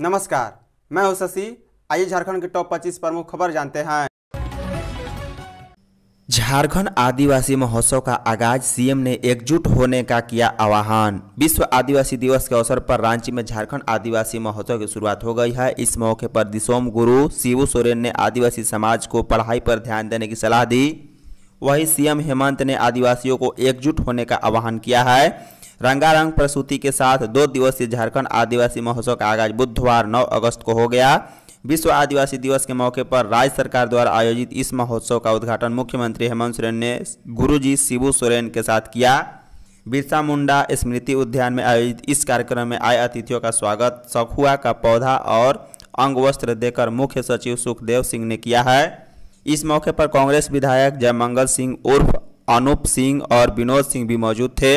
नमस्कार मैं हूं शशि आइए झारखंड के टॉप 25 प्रमुख खबर जानते हैं झारखंड आदिवासी महोत्सव का आगाज सीएम ने एकजुट होने का किया आह्वान विश्व आदिवासी दिवस के अवसर पर रांची में झारखंड आदिवासी महोत्सव की शुरुआत हो गई है इस मौके पर दिसोम गुरु शिवू सोरेन ने आदिवासी समाज को पढ़ाई पर ध्यान देने की सलाह दी वहीं सीएम हेमंत ने आदिवासियों को एकजुट होने का आह्वान किया है रंगारंग प्रस्तुति के साथ दो दिवसीय झारखंड आदिवासी महोत्सव का आगाज बुधवार 9 अगस्त को हो गया विश्व आदिवासी दिवस के मौके पर राज्य सरकार द्वारा आयोजित इस महोत्सव का उद्घाटन मुख्यमंत्री हेमंत सोरेन ने गुरुजी शिबू सोरेन के साथ किया बिरसा मुंडा स्मृति उद्यान में आयोजित इस कार्यक्रम में आए अतिथियों का स्वागत सखुआ का पौधा और अंग वस्त्र देकर मुख्य सचिव सुखदेव सिंह ने किया है इस मौके पर कांग्रेस विधायक जयमंगल सिंह उर्फ अनूप सिंह और विनोद सिंह भी मौजूद थे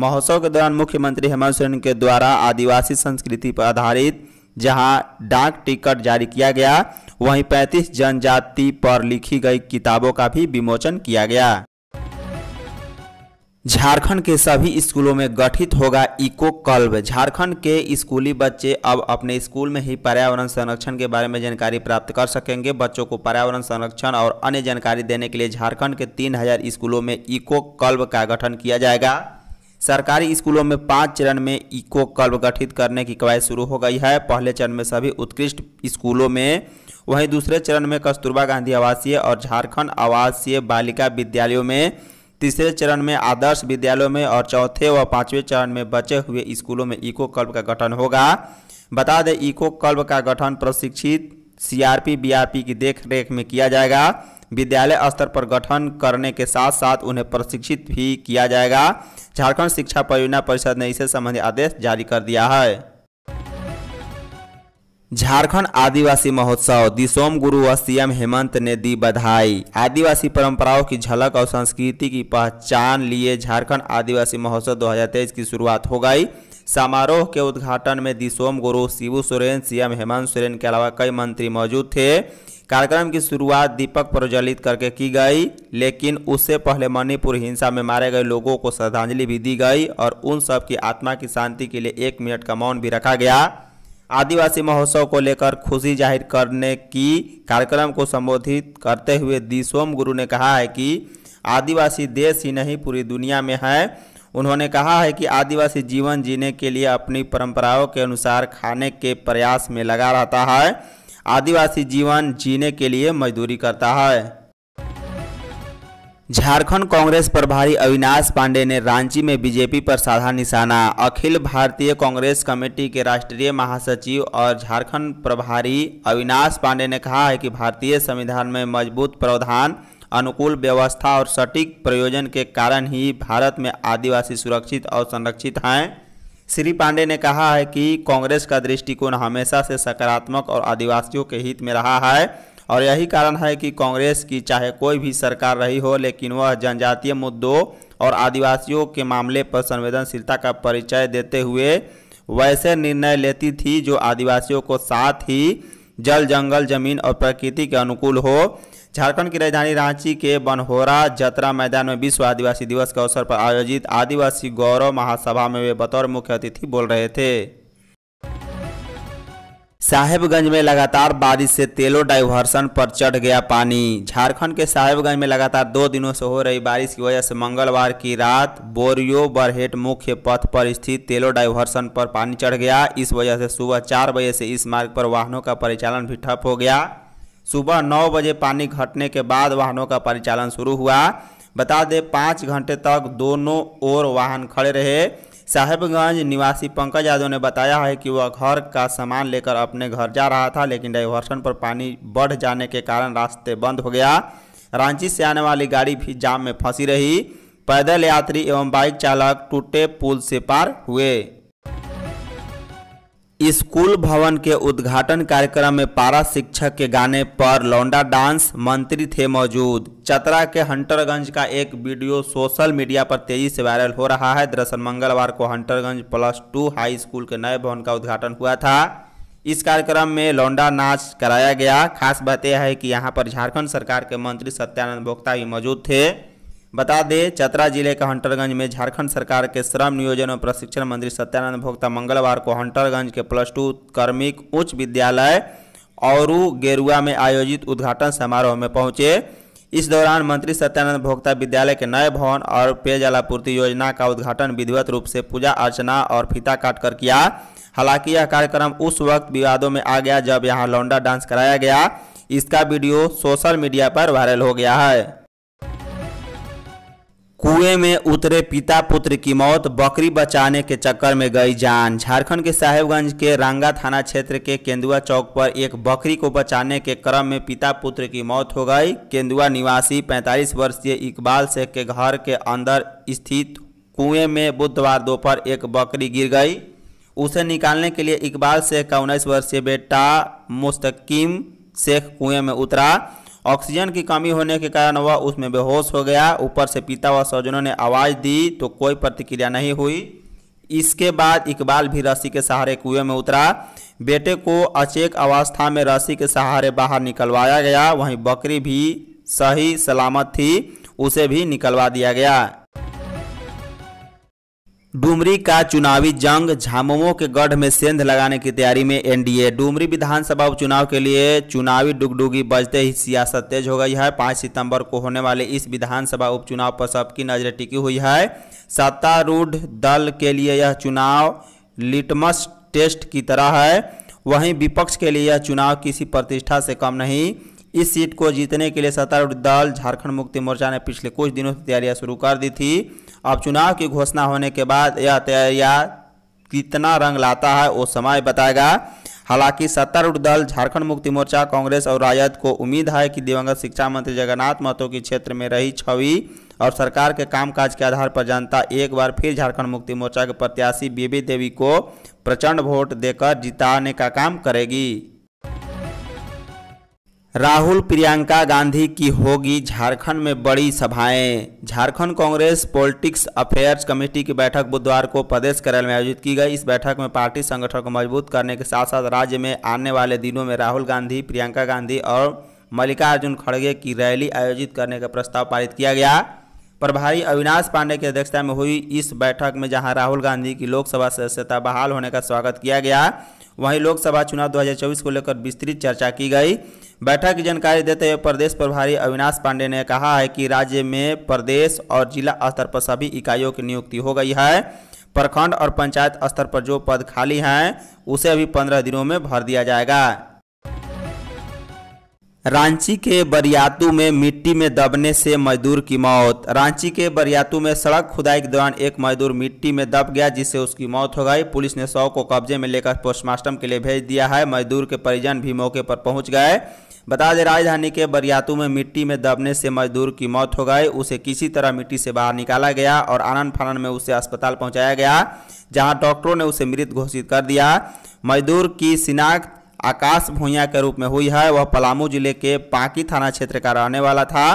महोत्सव के दौरान मुख्यमंत्री हेमंत सोरेन के द्वारा आदिवासी संस्कृति पर आधारित जहां डाक टिकट जारी किया गया वहीं 35 जनजाति पर लिखी गई किताबों का भी विमोचन किया गया झारखंड के सभी स्कूलों में गठित होगा इको क्लब झारखंड के स्कूली बच्चे अब अपने स्कूल में ही पर्यावरण संरक्षण के बारे में जानकारी प्राप्त कर सकेंगे बच्चों को पर्यावरण संरक्षण और अन्य जानकारी देने के लिए झारखंड के 3000 स्कूलों में इको क्लब का गठन किया जाएगा सरकारी स्कूलों में पाँच चरण में इको क्लब गठित करने की कवायद शुरू हो गई है पहले चरण में सभी उत्कृष्ट स्कूलों में वहीं दूसरे चरण में कस्तूरबा गांधी आवासीय और झारखंड आवासीय बालिका विद्यालयों में तीसरे चरण में आदर्श विद्यालयों में और चौथे व पाँचवें चरण में बचे हुए स्कूलों में इको क्लब का गठन होगा बता दें इको क्लब का गठन प्रशिक्षित सीआरपी बीआरपी की देखरेख में किया जाएगा विद्यालय स्तर पर गठन करने के साथ साथ उन्हें प्रशिक्षित भी किया जाएगा झारखंड शिक्षा परियोजना परिषद ने इसे संबंधी आदेश जारी कर दिया है झारखंड आदिवासी महोत्सव दिसोम गुरु व सीएम हेमंत ने दी बधाई आदिवासी परंपराओं की झलक और संस्कृति की पहचान लिए झारखंड आदिवासी महोत्सव 2023 की शुरुआत हो गई समारोह के उद्घाटन में दिसोम गुरु शिवू सोरेन सीएम हेमंत सोरेन के अलावा कई मंत्री मौजूद थे कार्यक्रम की शुरुआत दीपक प्रज्वलित करके की गई लेकिन उससे पहले मणिपुर हिंसा में मारे गए लोगों को श्रद्धांजलि भी दी गई और उन सब की आत्मा की शांति के लिए एक मिनट का मौन भी रखा गया आदिवासी महोत्सव को लेकर खुशी जाहिर करने की कार्यक्रम को संबोधित करते हुए दी सोम गुरु ने कहा है कि आदिवासी देश ही नहीं पूरी दुनिया में है उन्होंने कहा है कि आदिवासी जीवन जीने के लिए अपनी परंपराओं के अनुसार खाने के प्रयास में लगा रहता है आदिवासी जीवन जीने के लिए मजदूरी करता है झारखंड कांग्रेस प्रभारी अविनाश पांडे ने रांची में बीजेपी पर साधा निशाना अखिल भारतीय कांग्रेस कमेटी के राष्ट्रीय महासचिव और झारखंड प्रभारी अविनाश पांडे ने कहा है कि भारतीय संविधान में मजबूत प्रावधान अनुकूल व्यवस्था और सटीक प्रयोजन के कारण ही भारत में आदिवासी सुरक्षित और संरक्षित हैं श्री पांडे ने कहा है कि कांग्रेस का दृष्टिकोण हमेशा से सकारात्मक और आदिवासियों के हित में रहा है और यही कारण है कि कांग्रेस की चाहे कोई भी सरकार रही हो लेकिन वह जनजातीय मुद्दों और आदिवासियों के मामले पर संवेदनशीलता का परिचय देते हुए वैसे निर्णय लेती थी जो आदिवासियों को साथ ही जल जंगल जमीन और प्रकृति के अनुकूल हो झारखंड की राजधानी रांची के बनहोरा जतरा मैदान में विश्व आदिवासी दिवस के अवसर पर आयोजित आदिवासी गौरव महासभा में वे बतौर मुख्य अतिथि बोल रहे थे साहेबगंज में लगातार बारिश से तेलो डाइवर्सन पर चढ़ गया पानी झारखंड के साहेबगंज में लगातार दो दिनों से हो रही बारिश की वजह से मंगलवार की रात बोरियो बरहेट मुख्य पथ पर स्थित तेलो डाइवर्सन पर पानी चढ़ गया इस वजह से सुबह चार बजे से इस मार्ग पर वाहनों का परिचालन भी ठप हो गया सुबह नौ बजे पानी घटने के बाद वाहनों का परिचालन शुरू हुआ बता दें पाँच घंटे तक दोनों ओर वाहन खड़े रहे साहेबगंज निवासी पंकज यादव ने बताया है कि वह घर का सामान लेकर अपने घर जा रहा था लेकिन डाइवर्सन पर पानी बढ़ जाने के कारण रास्ते बंद हो गया रांची से आने वाली गाड़ी भी जाम में फंसी रही पैदल यात्री एवं बाइक चालक टूटे पुल से पार हुए स्कूल भवन के उद्घाटन कार्यक्रम में पारा शिक्षक के गाने पर लौंडा डांस मंत्री थे मौजूद चतरा के हंटरगंज का एक वीडियो सोशल मीडिया पर तेजी से वायरल हो रहा है दरअसल मंगलवार को Hunterganj plus two high school के नए भवन का उद्घाटन हुआ था इस कार्यक्रम में लौंडा नाच कराया गया खास बात यह है कि यहाँ पर झारखंड सरकार के मंत्री सत्यानंद भोक्ता भी मौजूद थे बता दें चतरा जिले के हंटरगंज में झारखंड सरकार के श्रम नियोजन और प्रशिक्षण मंत्री सत्यानंद भोक्ता मंगलवार को हंटरगंज के प्लस टू कर्मिक उच्च विद्यालय और गेरुआ में आयोजित उद्घाटन समारोह में पहुंचे इस दौरान मंत्री सत्यानंद भोक्ता विद्यालय के नए भवन और पेयजल आपूर्ति योजना का उद्घाटन विधिवत रूप से पूजा अर्चना और फीता काट कर किया हालांकि यह कार्यक्रम उस वक्त विवादों में आ गया जब यहाँ लौंडा डांस कराया गया इसका वीडियो सोशल मीडिया पर वायरल हो गया है कुएं में उतरे पिता पुत्र की मौत बकरी बचाने के चक्कर में गई जान झारखंड के साहेबगंज के रांगा थाना क्षेत्र के केंदुआ चौक पर एक बकरी को बचाने के क्रम में पिता पुत्र की मौत हो गई केंदुआ निवासी 45 वर्षीय इकबाल शेख के घर के अंदर स्थित कुएं में बुधवार दोपहर एक बकरी गिर गई उसे निकालने के लिए इकबाल शेख का उन्नीस वर्षीय बेटा मुस्तकीम शेख कुएं में उतरा ऑक्सीजन की कमी होने के कारण वह उसमें बेहोश हो गया ऊपर से पिता व स्वजनों ने आवाज़ दी तो कोई प्रतिक्रिया नहीं हुई इसके बाद इकबाल भी रस्सी के सहारे कुएं में उतरा बेटे को अचेक अवस्था में रस्सी के सहारे बाहर निकलवाया गया वहीं बकरी भी सही सलामत थी उसे भी निकलवा दिया गया डुमरी का चुनावी जंग झामुमो के गढ़ में सेंध लगाने की तैयारी में एनडीए डुमरी विधानसभा उपचुनाव के लिए चुनावी डुगडुगी बजते ही सियासत तेज हो गई है पाँच सितंबर को होने वाले इस विधानसभा उपचुनाव पर सबकी नजरें टिकी हुई है सत्तारूढ़ दल के लिए यह चुनाव लिटमस टेस्ट की तरह है वहीं विपक्ष के लिए यह चुनाव किसी प्रतिष्ठा से कम नहीं इस सीट को जीतने के लिए सत्तारूढ़ दल झारखंड मुक्ति मोर्चा ने पिछले कुछ दिनों से तैयारियां शुरू कर दी थी अब चुनाव की घोषणा होने के बाद यह तैयारियाँ कितना रंग लाता है वो समय बताएगा हालांकि सत्तारूढ़ दल झारखंड मुक्ति मोर्चा कांग्रेस और राजद को उम्मीद है कि दिवंगत शिक्षा मंत्री जगन्नाथ महतो के क्षेत्र में रही छवि और सरकार के कामकाज के आधार पर जनता एक बार फिर झारखंड मुक्ति मोर्चा के प्रत्याशी बीबी देवी को प्रचंड वोट देकर जिताने का काम करेगी राहुल प्रियंका गांधी की होगी झारखंड में बड़ी सभाएं Jharkhand Congress politics affairs committee की बैठक बुधवार को प्रदेश कार्यालय में आयोजित की गई इस बैठक में पार्टी संगठन को मजबूत करने के साथ साथ राज्य में आने वाले दिनों में राहुल गांधी प्रियंका गांधी और मल्लिकार्जुन खड़गे की रैली आयोजित करने का प्रस्ताव पारित किया गया प्रभारी अविनाश पांडे की अध्यक्षता में हुई इस बैठक में जहाँ राहुल गांधी की लोकसभा सदस्यता बहाल होने का स्वागत किया गया वहीं लोकसभा चुनाव 2024 को लेकर विस्तृत चर्चा की गई बैठक की जानकारी देते हुए प्रदेश प्रभारी अविनाश पांडे ने कहा है कि राज्य में प्रदेश और जिला स्तर पर सभी इकाइयों की नियुक्ति हो गई है प्रखंड और पंचायत स्तर पर जो पद खाली हैं उसे अभी पंद्रह दिनों में भर दिया जाएगा रांची के बरियातू में मिट्टी में दबने से मजदूर की मौत रांची के बरियातू में सड़क खुदाई के दौरान एक मजदूर मिट्टी में दब गया जिससे उसकी मौत हो गई पुलिस ने शव को कब्जे में लेकर पोस्टमार्टम के लिए भेज दिया है मजदूर के परिजन भी मौके पर पहुंच गए बता दें राजधानी के बरियातू में मिट्टी में दबने से मजदूर की मौत हो गई उसे किसी तरह मिट्टी से बाहर निकाला गया और आनंद फानन में उसे अस्पताल पहुंचाया गया जहां डॉक्टरों ने उसे मृत घोषित कर दिया मजदूर की शिनाख्त आकाश भूया के रूप में हुई है वह पलामू जिले के पाकी थाना क्षेत्र का रहने वाला था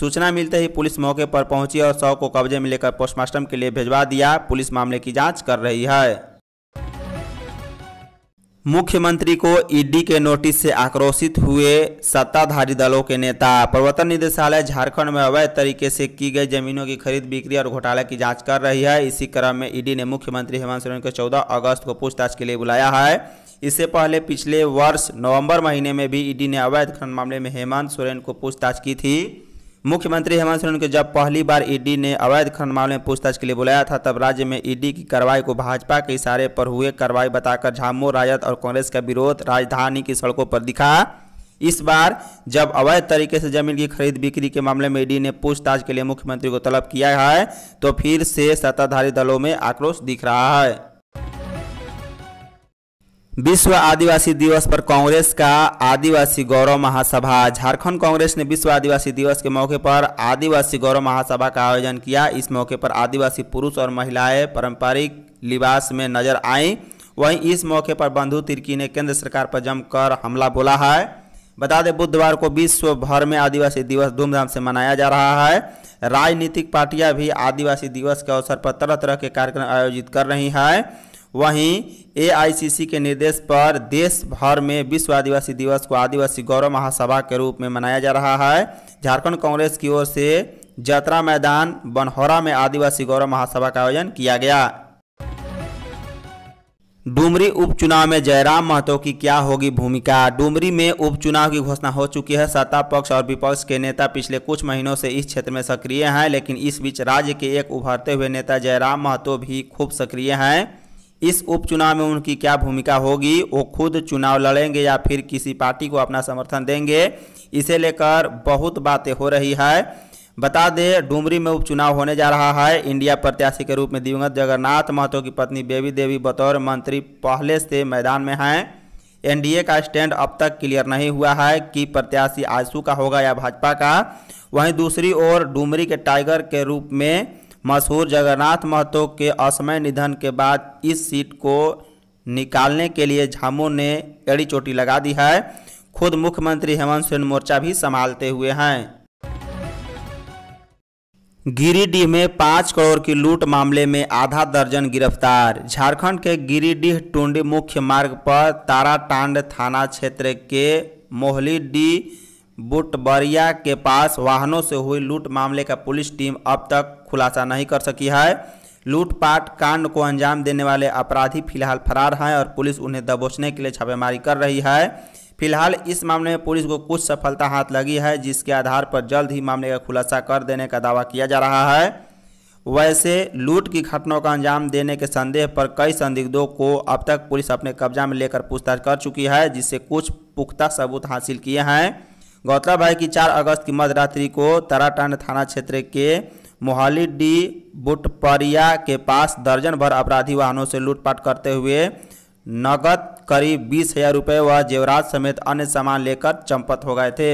सूचना मिलते ही पुलिस मौके पर पहुंची और शव को कब्जे में लेकर पोस्टमार्टम के लिए भेजवा दिया पुलिस मामले की जांच कर रही है मुख्यमंत्री को ईडी के नोटिस से आक्रोशित हुए सत्ताधारी दलों के नेता प्रवर्तन निदेशालय झारखंड में अवैध तरीके से की गई जमीनों की खरीद बिक्री और घोटाले की जांच कर रही है इसी क्रम में ईडी ने मुख्यमंत्री हेमंत सोरेन को 14 अगस्त को पूछताछ के लिए बुलाया है इससे पहले पिछले वर्ष नवंबर महीने में भी ईडी ने अवैध खनन मामले में हेमंत सोरेन को पूछताछ की थी मुख्यमंत्री हेमंत सोरेन को जब पहली बार ईडी ने अवैध खनन मामले में पूछताछ के लिए बुलाया था तब राज्य में ईडी की कार्रवाई को भाजपा के इशारे पर हुए कार्रवाई बताकर झामो राजद और कांग्रेस का विरोध राजधानी की सड़कों पर दिखा इस बार जब अवैध तरीके से जमीन की खरीद बिक्री के मामले में ईडी ने पूछताछ के लिए मुख्यमंत्री को तलब किया है तो फिर से सत्ताधारी दलों में आक्रोश दिख रहा है विश्व आदिवासी दिवस पर कांग्रेस का आदिवासी गौरव महासभा झारखंड कांग्रेस ने विश्व आदिवासी दिवस के मौके पर आदिवासी गौरव महासभा का आयोजन किया इस मौके पर आदिवासी पुरुष और महिलाएं पारंपरिक लिबास में नजर आईं वहीं इस मौके पर बंधु तिर्की ने केंद्र सरकार पर जमकर हमला बोला है बता दें बुधवार को विश्व भर में आदिवासी दिवस धूमधाम से मनाया जा रहा है राजनीतिक पार्टियां भी आदिवासी दिवस के अवसर पर तरह तरह के कार्यक्रम आयोजित कर रही हैं वहीं एआईसीसी के निर्देश पर देश भर में विश्व आदिवासी दिवस को आदिवासी गौरव महासभा के रूप में मनाया जा रहा है झारखंड कांग्रेस की ओर से जतरा मैदान बनहौरा में आदिवासी गौरव महासभा का आयोजन किया गया डुमरी उपचुनाव में जयराम महतो की क्या होगी भूमिका डुमरी में उपचुनाव की घोषणा हो चुकी है सत्ता पक्ष और विपक्ष के नेता पिछले कुछ महीनों से इस क्षेत्र में सक्रिय हैं लेकिन इस बीच राज्य के एक उभरते हुए नेता जयराम महतो भी खूब सक्रिय हैं इस उपचुनाव में उनकी क्या भूमिका होगी वो खुद चुनाव लड़ेंगे या फिर किसी पार्टी को अपना समर्थन देंगे इसे लेकर बहुत बातें हो रही है बता दें डुमरी में उपचुनाव होने जा रहा है इंडिया प्रत्याशी के रूप में दिवंगत जगन्नाथ महतो की पत्नी बेबी देवी बतौर मंत्री पहले से मैदान में हैं एनडीए का स्टैंड अब तक क्लियर नहीं हुआ है कि प्रत्याशी आजसू का होगा या भाजपा का वहीं दूसरी ओर डुमरी के टाइगर के रूप में मशहूर जगन्नाथ महतो के असमय निधन के बाद इस सीट को निकालने के लिए झामू ने एड़ी चोटी लगा दी है खुद मुख्यमंत्री हेमंत सोरेन मोर्चा भी संभालते हुए हैं गिरिडीह में पाँच करोड़ की लूट मामले में आधा दर्जन गिरफ्तार झारखंड के गिरिडीह टुंडी मुख्य मार्ग पर ताराटांड थाना क्षेत्र के मोहलीडीह बुटबरिया के पास वाहनों से हुई लूट मामले का पुलिस टीम अब तक खुलासा नहीं कर सकी है लूटपाट कांड को अंजाम देने वाले अपराधी फिलहाल फरार हैं और पुलिस उन्हें दबोचने के लिए छापेमारी कर रही है फिलहाल इस मामले में पुलिस को कुछ सफलता हाथ लगी है जिसके आधार पर जल्द ही मामले का खुलासा कर देने का दावा किया जा रहा है वैसे लूट की घटनाओं का अंजाम देने के संदेह पर कई संदिग्धों को अब तक पुलिस अपने कब्जा में लेकर पूछताछ कर चुकी है जिससे कुछ पुख्ता सबूत हासिल किए हैं गौरतलब है कि चार अगस्त की मध्यरात्रि को ताराटांड थाना क्षेत्र के मोहाली डी बुटपरिया के पास दर्जन भर अपराधी वाहनों से लूटपाट करते हुए नगद करीब बीस हजार रुपये व जेवरात समेत अन्य सामान लेकर चंपत हो गए थे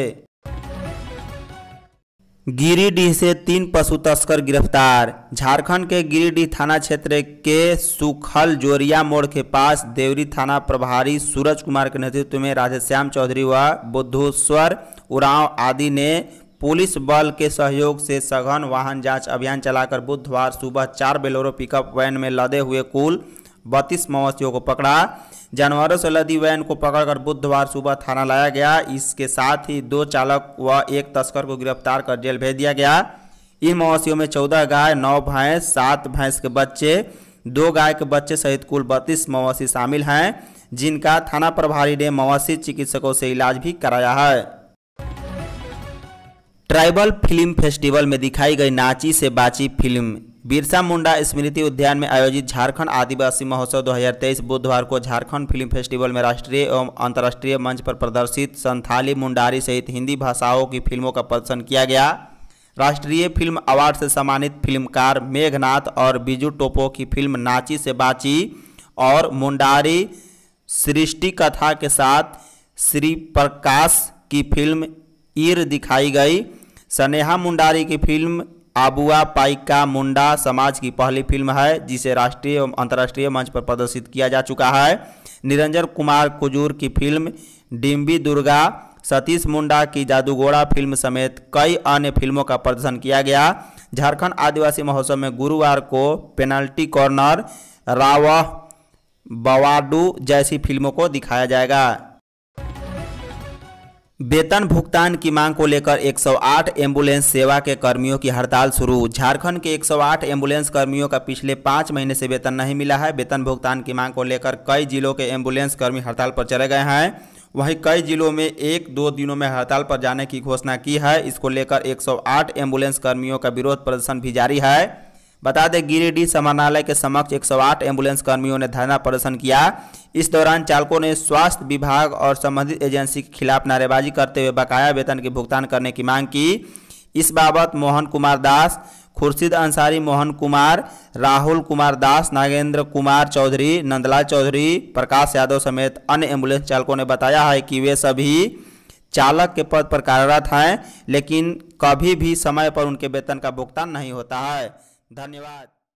गिरिडीह से तीन पशु तस्कर गिरफ्तार झारखंड के गिरिडीह थाना क्षेत्र के सुखल जोरिया मोड़ के पास देवरी थाना प्रभारी सूरज कुमार के नेतृत्व में राधेश्याम चौधरी व बुद्धेश्वर उराव आदि ने पुलिस बल के सहयोग से सघन वाहन जांच अभियान चलाकर बुधवार सुबह चार बेलोरो पिकअप वैन में लदे हुए कुल बत्तीस मवेशियों को पकड़ा जानवरों से लदी वैन को पकड़कर बुधवार सुबह थाना लाया गया इसके साथ ही दो चालक व एक तस्कर को गिरफ्तार कर जेल भेज दिया गया इन मवासियों में चौदह गाय नौ भैंस सात भैंस के बच्चे दो गाय के बच्चे सहित कुल बत्तीस मवासी शामिल हैं जिनका थाना प्रभारी ने मवासी चिकित्सकों से इलाज भी कराया है ट्राइबल फिल्म फेस्टिवल में दिखाई गई नाची से बाची फिल्म बिरसा मुंडा स्मृति उद्यान में आयोजित झारखंड आदिवासी महोत्सव 2023 बुधवार को झारखंड फिल्म फेस्टिवल में राष्ट्रीय एवं अंतर्राष्ट्रीय मंच पर प्रदर्शित संथाली मुंडारी सहित हिंदी भाषाओं की फिल्मों का प्रदर्शन किया गया राष्ट्रीय फिल्म अवार्ड से सम्मानित फिल्मकार मेघनाथ और बिजू टोपो की फिल्म नाची से बाची और मुंडारी सृष्टि कथा के साथ श्री प्रकाश की फिल्म ईर दिखाई गई स्नेहा मुंडारी की फिल्म आबुआ पाइक का मुंडा समाज की पहली फिल्म है जिसे राष्ट्रीय एवं अंतर्राष्ट्रीय मंच पर प्रदर्शित किया जा चुका है निरंजन कुमार कुजूर की फिल्म डिम्बी दुर्गा सतीश मुंडा की जादूगोड़ा फिल्म समेत कई अन्य फिल्मों का प्रदर्शन किया गया झारखंड आदिवासी महोत्सव में गुरुवार को पेनल्टी कॉर्नर रावह बवाडू जैसी फिल्मों को दिखाया जाएगा वेतन भुगतान की मांग को लेकर 108 एम्बुलेंस सेवा के कर्मियों की हड़ताल शुरू झारखंड के 108 एम्बुलेंस कर्मियों का पिछले पाँच महीने से वेतन नहीं मिला है वेतन भुगतान की मांग को लेकर कई जिलों के एम्बुलेंस कर्मी हड़ताल पर चले गए हैं वहीं कई जिलों में एक दो दिनों में हड़ताल पर जाने की घोषणा की है इसको लेकर एक एम्बुलेंस कर्मियों का विरोध प्रदर्शन भी जारी है बता दें गिरिडीह समानालय के समक्ष 108 एम्बुलेंस कर्मियों ने धरना प्रदर्शन किया इस दौरान चालकों ने स्वास्थ्य विभाग और संबंधित एजेंसी के खिलाफ नारेबाजी करते हुए बकाया वेतन के भुगतान करने की मांग की इस बाबत मोहन कुमार दास खुर्शीद अंसारी मोहन कुमार राहुल कुमार दास नागेंद्र कुमार चौधरी नंदलाल चौधरी प्रकाश यादव समेत अन्य एम्बुलेंस चालकों ने बताया है कि वे सभी चालक के पद पर कार्यरत हैं लेकिन कभी भी समय पर उनके वेतन का भुगतान नहीं होता है धन्यवाद